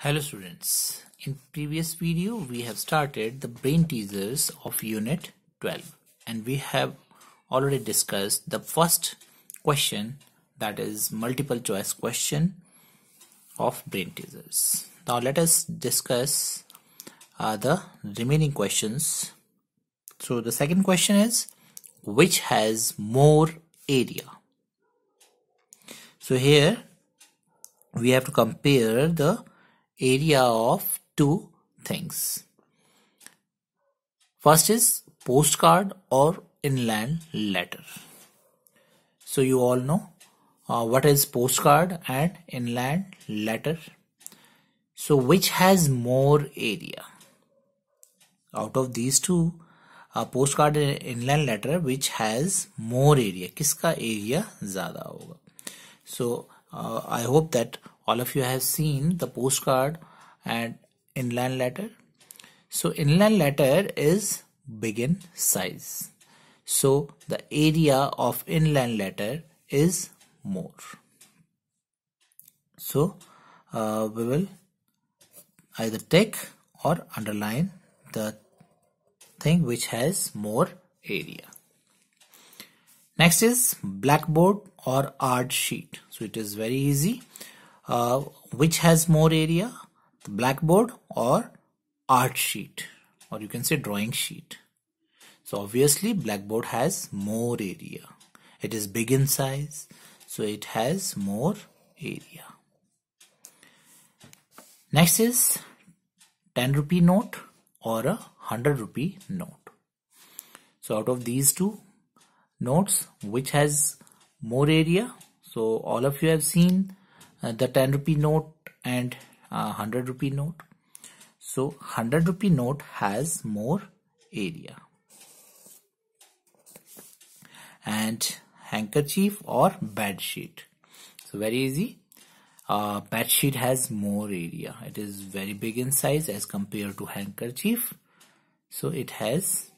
Hello students, in previous video we have started the brain teasers of unit 12 and we have already discussed the first question that is multiple choice question of brain teasers. Now let us discuss uh, the remaining questions. So the second question is which has more area? So here we have to compare the area of two things. First is postcard or inland letter. So you all know uh, what is postcard and inland letter. So which has more area? Out of these two, uh, postcard and inland letter which has more area? किसका area ज़्यादा होगा? So uh, I hope that all of you have seen the postcard and inland letter so inland letter is begin size so the area of inland letter is more so uh, we will either take or underline the thing which has more area next is blackboard or art sheet so it is very easy uh, which has more area the blackboard or art sheet or you can say drawing sheet so obviously blackboard has more area it is big in size so it has more area next is 10 rupee note or a 100 rupee note so out of these two notes which has more area so all of you have seen uh, the 10 rupee note and 100 uh, rupee note so 100 rupee note has more area and handkerchief or bed sheet so very easy uh, bed sheet has more area it is very big in size as compared to handkerchief so it has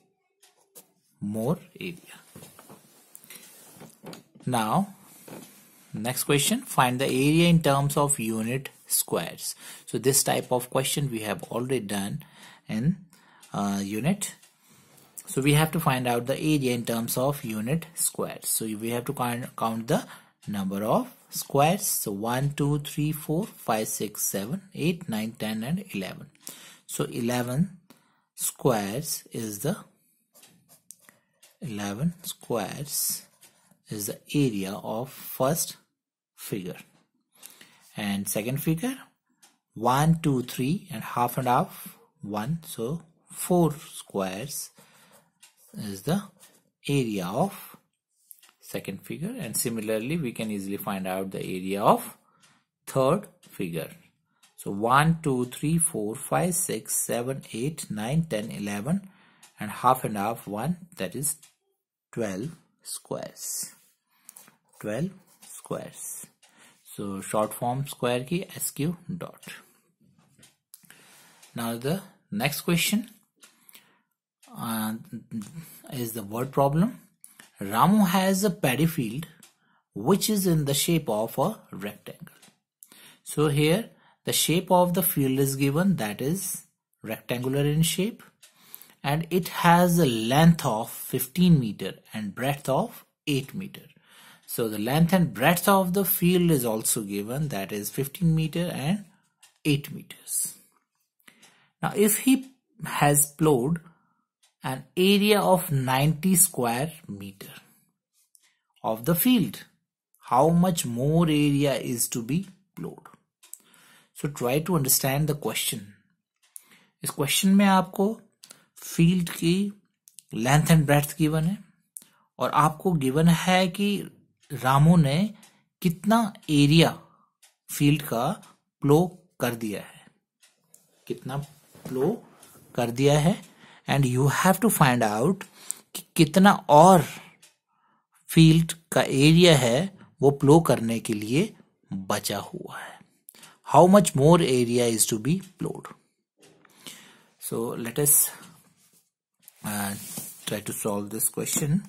more area now Next question, find the area in terms of unit squares. So this type of question we have already done in uh, unit. So we have to find out the area in terms of unit squares. So we have to count, count the number of squares. So 1, 2, 3, 4, 5, 6, 7, 8, 9, 10 and 11. So 11 squares is the 11 squares is the area of first figure and second figure one two three and half and half 1 so 4 squares is the area of second figure and similarly we can easily find out the area of third figure so 1 2 3 4 5 6 7 8 9 10 11 and half and half 1 that is 12 squares 12 squares so short form square key sq dot. Now the next question uh, is the word problem. Ramu has a paddy field which is in the shape of a rectangle. So here the shape of the field is given that is rectangular in shape and it has a length of 15 meter and breadth of 8 meter. So the length and breadth of the field is also given that is 15 meter and 8 meters. Now if he has plowed an area of 90 square meter of the field, how much more area is to be plowed? So try to understand the question. इस question में आपको field की length and breadth given है और आपको given है कि रामू ने कितना एरिया फील्ड का प्लो कर दिया है कितना प्लो कर दिया है and you have to find out कि कितना और फील्ड का एरिया है वो प्लो करने के लिए बचा हुआ है how much more area is to be ploughed so let us try to solve this question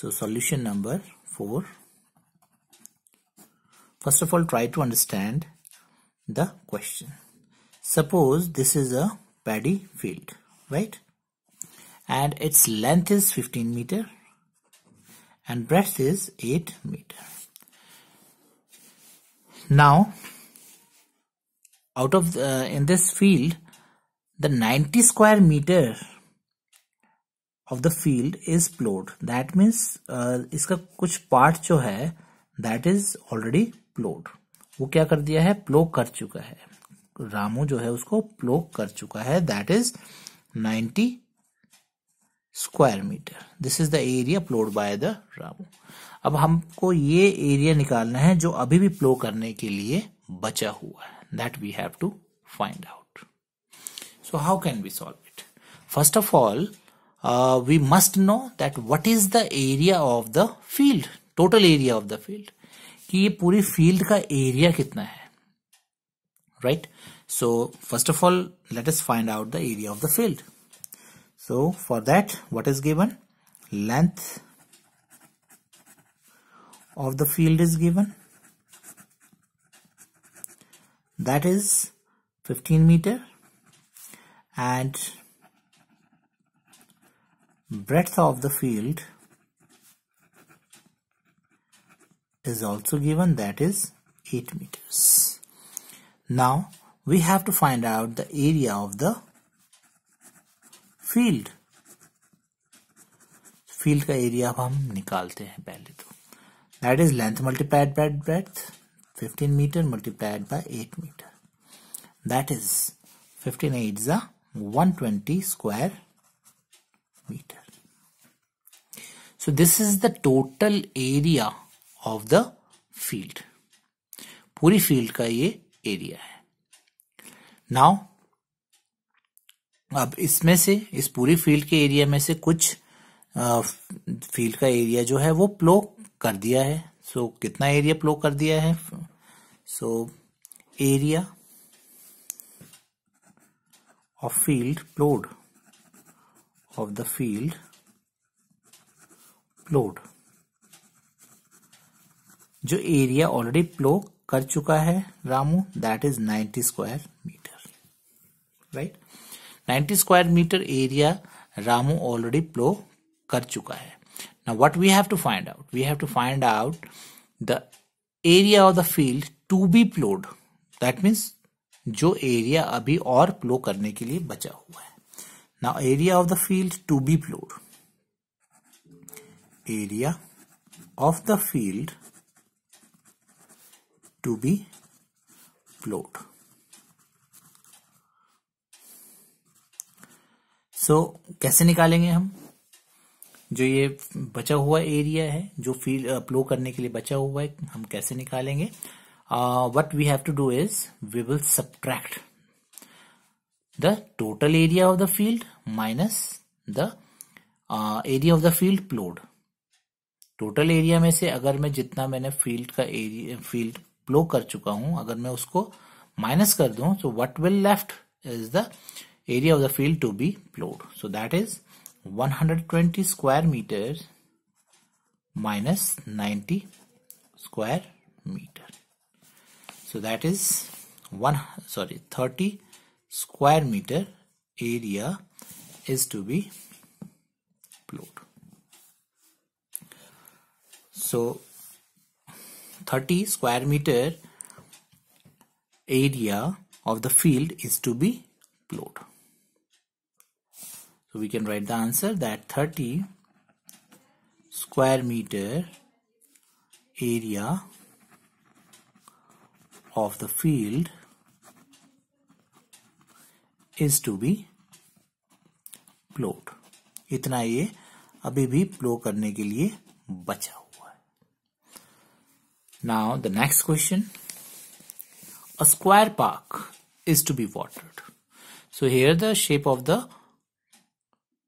So solution number 4. First of all try to understand the question. Suppose this is a paddy field, right? And its length is 15 meter and breadth is 8 meter. Now out of the, in this field the 90 square meter of the field is ploughed that means इसका कुछ part जो है that is already प्लोड वो क्या कर दिया है प्लो कर चुका है रामू जो है उसको प्लो कर चुका है that is 90 square metre this is the area ploughed by the Ramu अब हमको ये एरिया निकालना है जो अभी भी प्लो करने के लिए बचा हुआ है that we have to find out so how can be solve it first of all Uh, we must know that what is the area of the field, total area of the field. कि ये पूरी field का area कितना right? So first of all, let us find out the area of the field. So for that, what is given? Length of the field is given. That is 15 meter and breadth of the field is also given that is 8 meters now we have to find out the area of the field field ka area hum nikalte hain pehle to that is length multiplied by breadth 15 meter multiplied by 8 meter that is 15 is a 120 square meter. So this is the total area of the field. पूरी field का ये area है now अब इसमें से इस पूरी field के एरिया में से कुछ फील्ड का एरिया जो है वो प्लो कर दिया है सो so, कितना एरिया प्लो कर दिया है so area of field ploughed of the field plowed जो एरिया ऑलरेडी प्लो कर चुका है Ramu that is 90 square metre right 90 square metre area Ramu already plough कर चुका है ना what we have to find out we have to find out the area of the field to be ploughed that means जो area अभी और प्लो करने के लिए बचा हुआ है now area of the field to be ploughed area of the field to be ploughed so, कैसे निकालेंगे हम जो ये बचा हुआ एरिया है जो फील्ड प्लो uh, करने के लिए बचा हुआ है हम कैसे निकालेंगे what we have to do is we will subtract the total area of the field minus the uh, area of the field plowed total area में से अगर मैं जितना मैंने फील्ड का एरिया फील्ड प्लो कर चुका हूं अगर मैं उसको माइनस कर दूं so what will left is the area of the field to be ploughed so that is 120 square metre minus 90 square metre so that is one sorry thirty square meter area is to be plot. So 30 square meter area of the field is to be plot. So we can write the answer that 30 square meter area of the field is to be ploughed इतना ये अभी भी flow करने के लिए बचा हुआ है now the next question a square is to be watered. So here the shape of the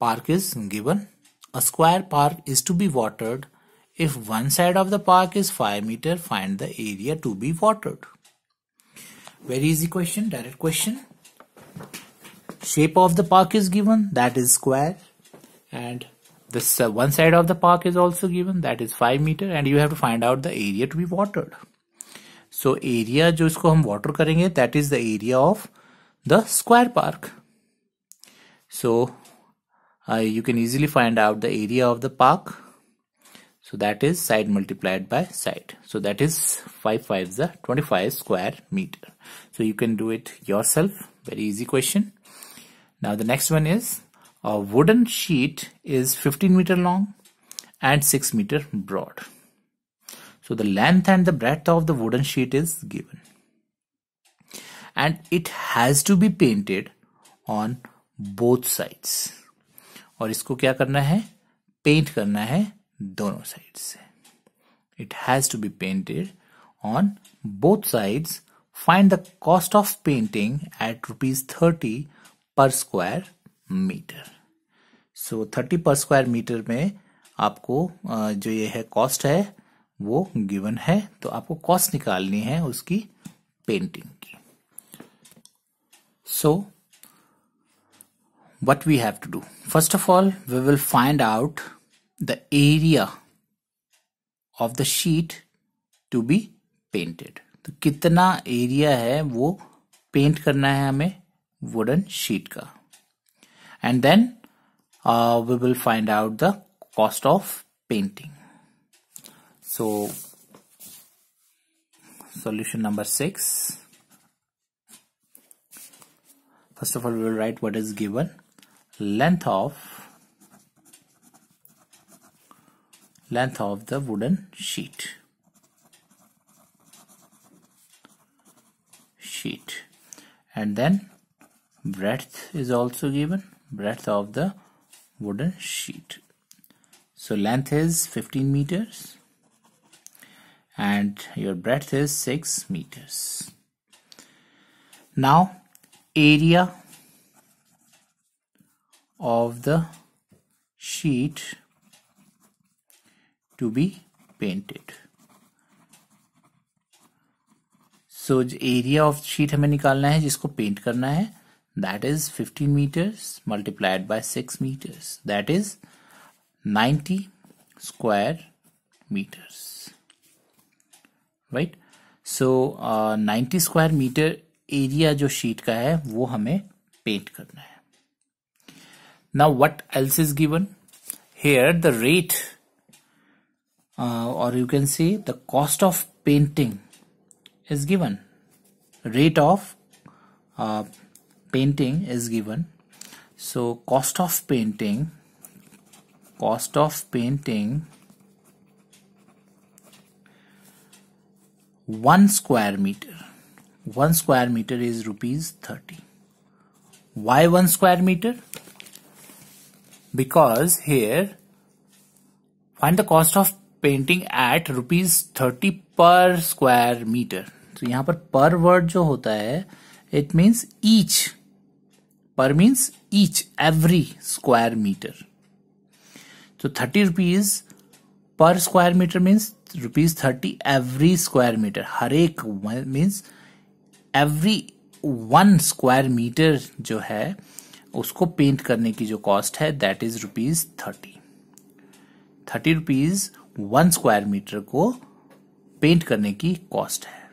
park is given. A square park is to be watered. If one side of the park is 5 meter, find the area to be watered. Very easy question, direct question shape of the park is given that is square and this uh, one side of the park is also given that is 5 meter and you have to find out the area to be watered so area जो इसको हम water करेंगे that is the area of the square park so uh, you can easily find out the area of the park so that is side multiplied by side so that is 5 5 is the 25 square meter so you can do it yourself very easy question now the next one is a wooden sheet is 15 meter long and 6 meter broad. So the length and the breadth of the wooden sheet is given. And it has to be painted on both sides. और इसको क्या करना है Paint करना है दोनों sides से It has to be painted on both sides. Find the cost of painting at rupees thirty. Per square metre so thirty per square metre में आपको जो ये है कॉस्ट है वो गिवन है तो आपको कॉस्ट निकालनी है उसकी पेंटिंग की so what we have to do first of all we will find out the area of the sheet to be painted तो कितना एरिया है वो पेंट करना है हमें wooden sheet ka and then uh, we will find out the cost of painting so solution number 6 first of all we will write what is given length of length of the wooden sheet sheet and then breadth is also given breadth of the wooden sheet so length is 15 meters and your breadth is 6 meters now area of the sheet to be painted so, area of sheet हमें निकालना है जिसको paint करना है that is 15 meters multiplied by 6 meters that is 90 square meters right so uh, 90 square meter area jo sheet ka hai wo hume paint karna hai now what else is given here the rate uh, or you can see the cost of painting is given rate of uh, painting is given so cost of painting cost of painting one square meter one square meter is rupees 30 why one square meter because here find the cost of painting at rupees 30 per square meter so यहाँ पर पर per जो होता है it means per means each every square metre तो thirty rupees per square metre means rupees thirty every square metre हर एक means every one square metre जो है उसको पेंट करने की जो कॉस्ट है that is rupees thirty thirty rupees one square metre को पेंट करने की कॉस्ट है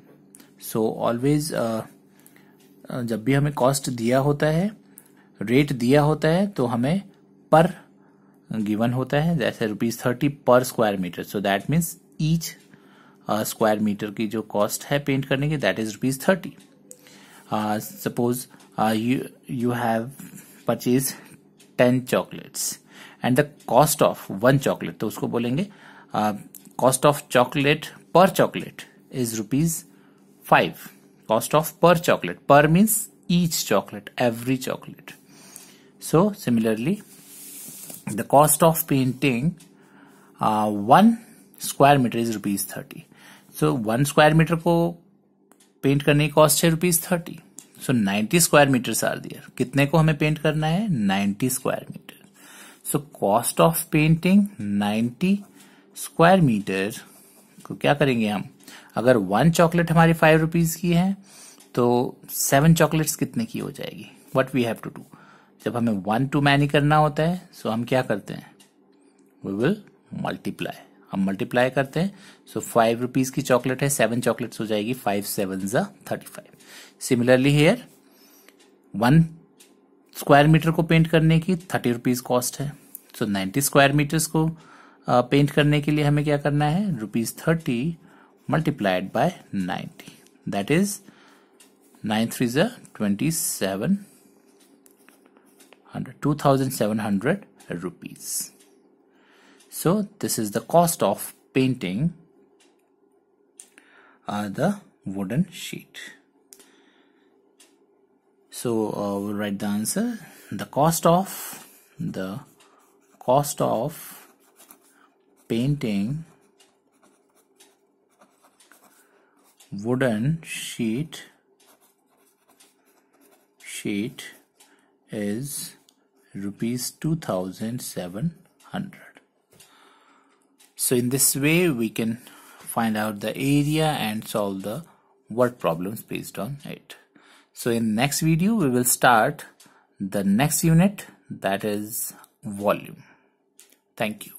so so, always uh, uh, जब भी हमें कॉस्ट दिया होता है रेट दिया होता है तो हमें पर गिवन होता है जैसे rupees thirty per square metre so that means each square metre की जो कॉस्ट है पेंट करने की that is rupees thirty suppose you have purchase ten chocolates and the cost of one chocolate तो उसको बोलेंगे cost of chocolate per chocolate is rupees five cost of per chocolate per means each chocolate every chocolate So similarly, the cost of painting uh, one square metre is rupees thirty so one square metre को paint करने की cost है rupees thirty so ninety square metres are there कितने को हमें paint करना है ninety square metre so cost of painting ninety square metre को क्या करेंगे हम अगर वन चॉकलेट हमारी फाइव रुपीज की है तो सेवन चॉकलेट्स कितने की हो जाएगी what we have to do जब हमें वन टू मैनी करना होता है सो हम क्या करते हैं वी विल मल्टीप्लाई हम मल्टीप्लाई करते हैं सो फाइव रुपीज की चॉकलेट है सेवन चॉकलेट हो जाएगी फाइव सेवन जा thirty five similarly here one square metre को पेंट करने की थर्टी रुपीज कॉस्ट है सो नाइन्टी स्क्वायर मीटर्स को पेंट uh, करने के लिए हमें क्या करना है rupees thirty multiplied by ninety that is nine three ज twenty seven 2700 rupees so this is the cost of painting uh, the wooden sheet so uh, we'll write the answer the cost of the cost of painting wooden sheet sheet is rupees 2700 so in this way we can find out the area and solve the word problems based on it so in next video we will start the next unit that is volume thank you